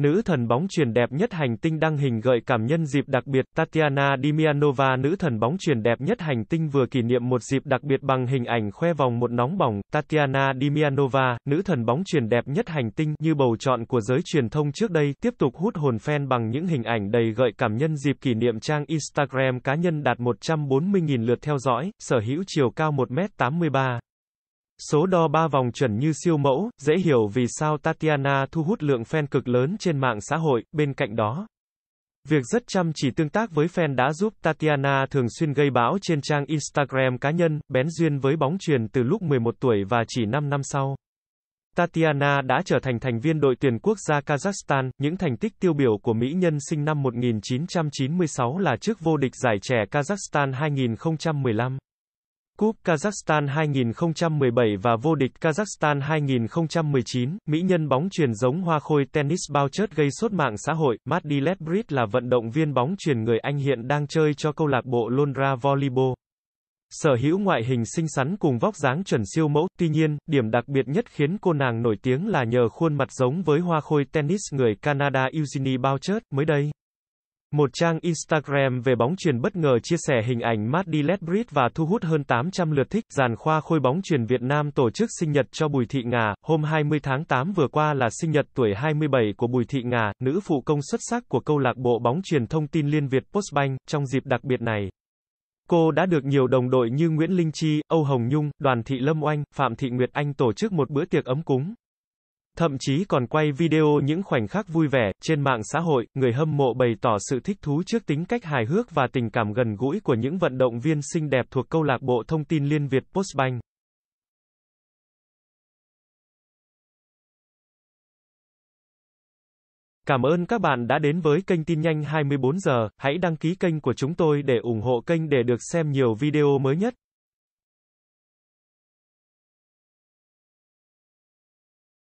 Nữ thần bóng truyền đẹp nhất hành tinh đăng hình gợi cảm nhân dịp đặc biệt, Tatiana Dimianova nữ thần bóng truyền đẹp nhất hành tinh vừa kỷ niệm một dịp đặc biệt bằng hình ảnh khoe vòng một nóng bỏng, Tatiana Dimianova, nữ thần bóng truyền đẹp nhất hành tinh như bầu chọn của giới truyền thông trước đây, tiếp tục hút hồn fan bằng những hình ảnh đầy gợi cảm nhân dịp kỷ niệm trang Instagram cá nhân đạt 140.000 lượt theo dõi, sở hữu chiều cao 1m83. Số đo 3 vòng chuẩn như siêu mẫu, dễ hiểu vì sao Tatiana thu hút lượng fan cực lớn trên mạng xã hội, bên cạnh đó. Việc rất chăm chỉ tương tác với fan đã giúp Tatiana thường xuyên gây bão trên trang Instagram cá nhân, bén duyên với bóng truyền từ lúc 11 tuổi và chỉ 5 năm sau. Tatiana đã trở thành thành viên đội tuyển quốc gia Kazakhstan, những thành tích tiêu biểu của Mỹ nhân sinh năm 1996 là chức vô địch giải trẻ Kazakhstan 2015. Cúp Kazakhstan 2017 và vô địch Kazakhstan 2019, Mỹ nhân bóng truyền giống hoa khôi tennis bao chớt gây sốt mạng xã hội, Maddie Ledbridge là vận động viên bóng truyền người Anh hiện đang chơi cho câu lạc bộ Londra Volleyball. Sở hữu ngoại hình xinh xắn cùng vóc dáng chuẩn siêu mẫu, tuy nhiên, điểm đặc biệt nhất khiến cô nàng nổi tiếng là nhờ khuôn mặt giống với hoa khôi tennis người Canada Eugenie Bouchard, mới đây. Một trang Instagram về bóng truyền bất ngờ chia sẻ hình ảnh Maddie Ledbridge và thu hút hơn 800 lượt thích. Giàn khoa khôi bóng truyền Việt Nam tổ chức sinh nhật cho Bùi Thị Ngà. Hôm 20 tháng 8 vừa qua là sinh nhật tuổi 27 của Bùi Thị Ngà, nữ phụ công xuất sắc của câu lạc bộ bóng truyền thông tin Liên Việt Postbank trong dịp đặc biệt này. Cô đã được nhiều đồng đội như Nguyễn Linh Chi, Âu Hồng Nhung, Đoàn Thị Lâm Oanh, Phạm Thị Nguyệt Anh tổ chức một bữa tiệc ấm cúng. Thậm chí còn quay video những khoảnh khắc vui vẻ, trên mạng xã hội, người hâm mộ bày tỏ sự thích thú trước tính cách hài hước và tình cảm gần gũi của những vận động viên xinh đẹp thuộc câu lạc bộ thông tin Liên Việt Postbank. Cảm ơn các bạn đã đến với kênh tin nhanh 24 giờ, hãy đăng ký kênh của chúng tôi để ủng hộ kênh để được xem nhiều video mới nhất.